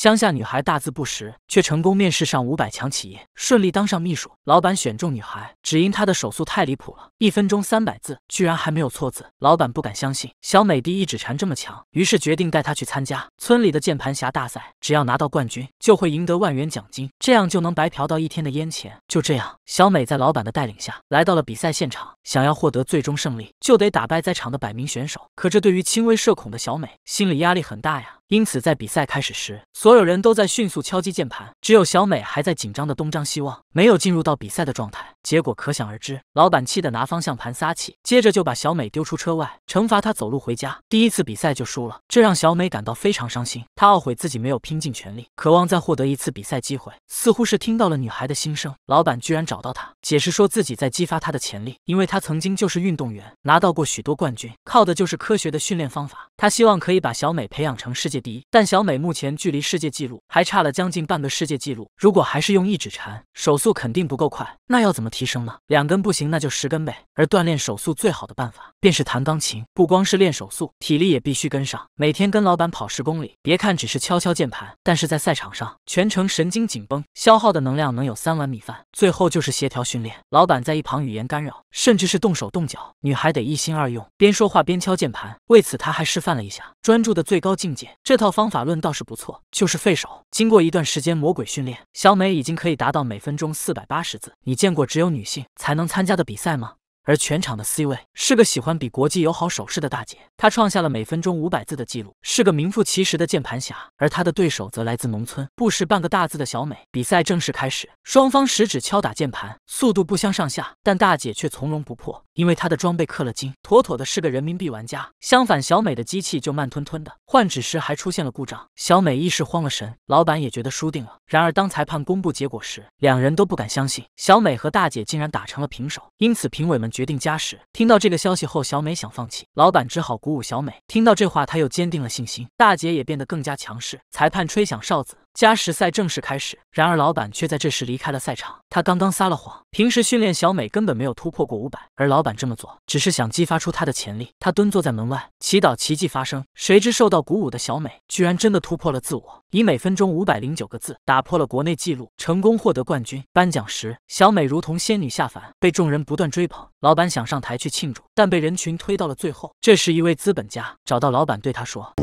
乡下女孩大字不识，却成功面试上五百强企业，顺利当上秘书。老板选中女孩，只因她的手速太离谱了，一分钟三百字，居然还没有错字。老板不敢相信，小美第一指禅这么强，于是决定带她去参加村里的键盘侠大赛。只要拿到冠军，就会赢得万元奖金，这样就能白嫖到一天的烟钱。就这样，小美在老板的带领下，来到了比赛现场。想要获得最终胜利，就得打败在场的百名选手。可这对于轻微社恐的小美，心理压力很大呀。因此，在比赛开始时，所有人都在迅速敲击键盘，只有小美还在紧张的东张西望，没有进入到比赛的状态。结果可想而知，老板气得拿方向盘撒气，接着就把小美丢出车外，惩罚她走路回家。第一次比赛就输了，这让小美感到非常伤心。她懊悔自己没有拼尽全力，渴望再获得一次比赛机会。似乎是听到了女孩的心声，老板居然找到她，解释说自己在激发她的潜力，因为她曾经就是运动员，拿到过许多冠军，靠的就是科学的训练方法。他希望可以把小美培养成世界第一，但小美目前距离世界纪录还差了将近半个世界纪录。如果还是用一指禅，手速肯定不够快，那要怎么提升了两根不行，那就十根呗。而锻炼手速最好的办法便是弹钢琴，不光是练手速，体力也必须跟上。每天跟老板跑十公里，别看只是敲敲键盘，但是在赛场上全程神经紧绷，消耗的能量能有三碗米饭。最后就是协调训练，老板在一旁语言干扰，甚至是动手动脚，女孩得一心二用，边说话边敲键盘。为此，他还示范了一下专注的最高境界。这套方法论倒是不错，就是费手。经过一段时间魔鬼训练，小美已经可以达到每分钟四百八十字。你见过只有女性才能参加的比赛吗？而全场的 C 位是个喜欢比国际友好手势的大姐，她创下了每分钟五百字的记录，是个名副其实的键盘侠。而她的对手则来自农村，不识半个大字的小美。比赛正式开始，双方十指敲打键盘，速度不相上下，但大姐却从容不迫，因为她的装备氪了金，妥妥的是个人民币玩家。相反，小美的机器就慢吞吞的，换纸时还出现了故障，小美一时慌了神，老板也觉得输定了。然而，当裁判公布结果时，两人都不敢相信，小美和大姐竟然打成了平手。因此，评委们。决定加时，听到这个消息后，小美想放弃，老板只好鼓舞小美。听到这话，她又坚定了信心。大姐也变得更加强势。裁判吹响哨子。加时赛正式开始，然而老板却在这时离开了赛场。他刚刚撒了谎，平时训练小美根本没有突破过五百，而老板这么做只是想激发出她的潜力。他蹲坐在门外，祈祷奇迹发生。谁知受到鼓舞的小美居然真的突破了自我，以每分钟五百零九个字打破了国内纪录，成功获得冠军。颁奖时，小美如同仙女下凡，被众人不断追捧。老板想上台去庆祝，但被人群推到了最后。这时，一位资本家找到老板，对他说。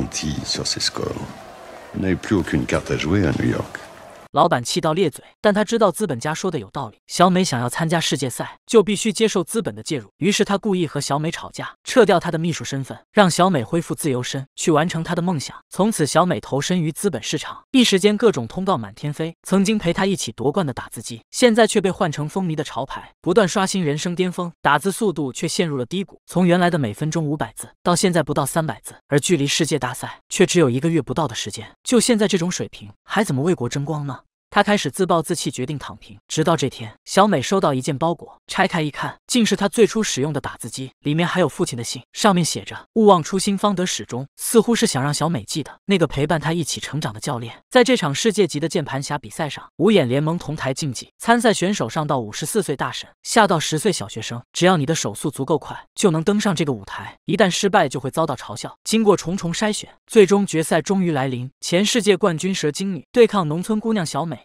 n'ai plus aucune carte à jouer à New York. 老板气到裂嘴，但他知道资本家说的有道理。小美想要参加世界赛，就必须接受资本的介入。于是他故意和小美吵架，撤掉她的秘书身份，让小美恢复自由身，去完成她的梦想。从此，小美投身于资本市场。一时间，各种通告满天飞。曾经陪她一起夺冠的打字机，现在却被换成风靡的潮牌，不断刷新人生巅峰，打字速度却陷入了低谷。从原来的每分钟五百字，到现在不到三百字，而距离世界大赛却只有一个月不到的时间。就现在这种水平，还怎么为国争光呢？她开始自暴自弃，决定躺平。直到这天，小美收到一件包裹，拆开一看，竟是她最初使用的打字机，里面还有父亲的信，上面写着“勿忘初心，方得始终”，似乎是想让小美记得那个陪伴她一起成长的教练。在这场世界级的键盘侠比赛上，五眼联盟同台竞技，参赛选手上到五十四岁大神，下到十岁小学生，只要你的手速足够快，就能登上这个舞台。一旦失败，就会遭到嘲笑。经过重重筛选，最终决赛终于来临，前世界冠军蛇精女对抗农村姑娘小美。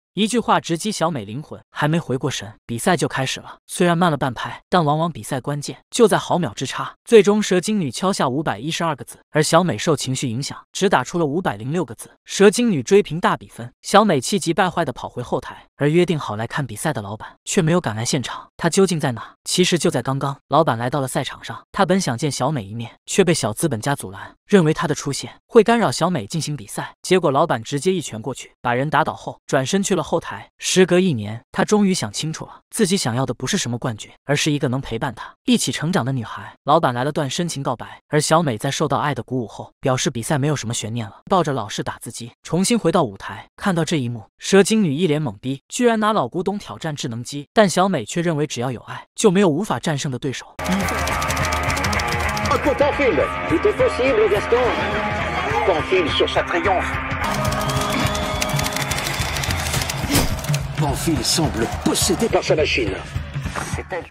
一句话直击小美灵魂，还没回过神，比赛就开始了。虽然慢了半拍，但往往比赛关键就在毫秒之差。最终蛇精女敲下五百一十二个字，而小美受情绪影响，只打出了五百零六个字。蛇精女追平大比分，小美气急败坏地跑回后台，而约定好来看比赛的老板却没有赶来现场。他究竟在哪？其实就在刚刚，老板来到了赛场上。他本想见小美一面，却被小资本家阻拦，认为他的出现会干扰小美进行比赛。结果老板直接一拳过去，把人打倒后转身去了。后台，时隔一年，他终于想清楚了，自己想要的不是什么冠军，而是一个能陪伴他一起成长的女孩。老板来了段深情告白，而小美在受到爱的鼓舞后，表示比赛没有什么悬念了。抱着老式打字机，重新回到舞台，看到这一幕，蛇精女一脸懵逼，居然拿老古董挑战智能机。但小美却认为，只要有爱，就没有无法战胜的对手。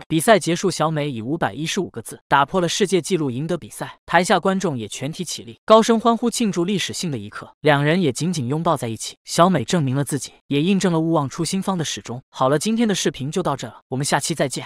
比赛结束，小美以五百一十五个字打破了世界纪录，赢得比赛。台下观众也全体起立，高声欢呼庆祝历史性的一刻。两人也紧紧拥抱在一起。小美证明了自己，也印证了勿忘初心方的始终。好了，今天的视频就到这了，我们下期再见。